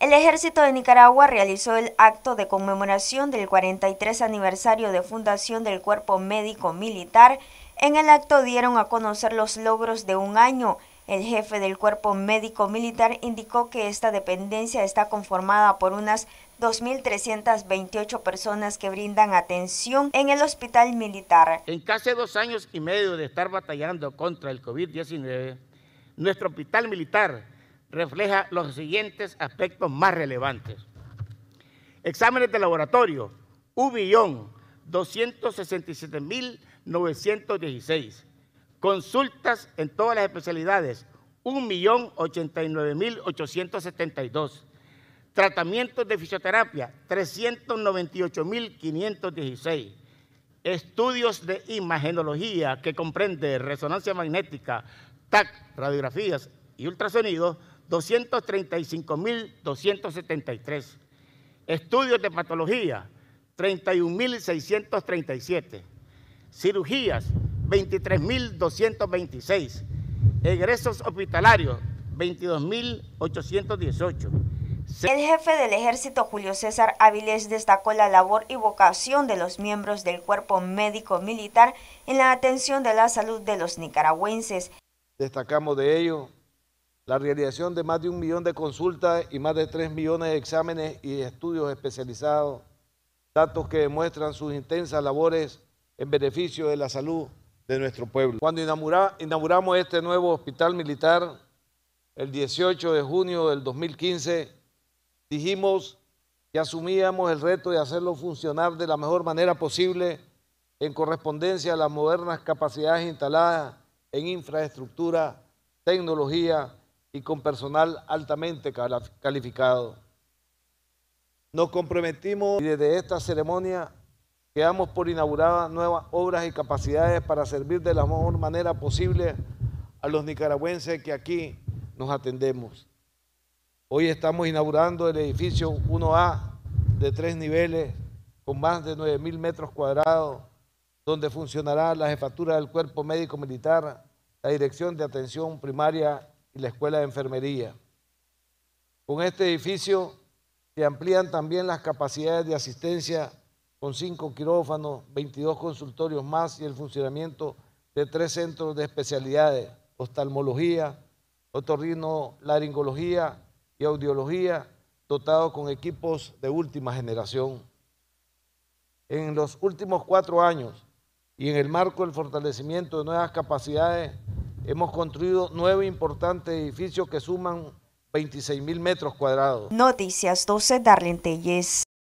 El ejército de Nicaragua realizó el acto de conmemoración del 43 aniversario de fundación del Cuerpo Médico Militar. En el acto dieron a conocer los logros de un año. El jefe del Cuerpo Médico Militar indicó que esta dependencia está conformada por unas 2.328 personas que brindan atención en el hospital militar. En casi dos años y medio de estar batallando contra el COVID-19, nuestro hospital militar refleja los siguientes aspectos más relevantes. Exámenes de laboratorio, 1.267.916. Consultas en todas las especialidades, 1.089.872. Tratamientos de fisioterapia, 398.516. Estudios de imagenología que comprende resonancia magnética, TAC, radiografías, y ultrasonido 235.273. Estudios de patología, 31.637. Cirugías, 23.226. Egresos hospitalarios, 22.818. El jefe del ejército Julio César avilés destacó la labor y vocación de los miembros del cuerpo médico militar en la atención de la salud de los nicaragüenses. Destacamos de ello la realización de más de un millón de consultas y más de tres millones de exámenes y estudios especializados, datos que demuestran sus intensas labores en beneficio de la salud de nuestro pueblo. Cuando inauguramos este nuevo hospital militar, el 18 de junio del 2015, dijimos que asumíamos el reto de hacerlo funcionar de la mejor manera posible en correspondencia a las modernas capacidades instaladas en infraestructura, tecnología, y con personal altamente calificado. Nos comprometimos y desde esta ceremonia quedamos por inauguradas nuevas obras y capacidades para servir de la mejor manera posible a los nicaragüenses que aquí nos atendemos. Hoy estamos inaugurando el edificio 1A de tres niveles con más de 9.000 metros cuadrados, donde funcionará la jefatura del cuerpo médico militar, la dirección de atención primaria y la Escuela de Enfermería. Con este edificio se amplían también las capacidades de asistencia con cinco quirófanos, 22 consultorios más y el funcionamiento de tres centros de especialidades, oftalmología, otorrinolaringología y audiología, dotados con equipos de última generación. En los últimos cuatro años y en el marco del fortalecimiento de nuevas capacidades, Hemos construido nueve importantes edificios que suman 26 mil metros cuadrados. Noticias 12, Darlene Telles.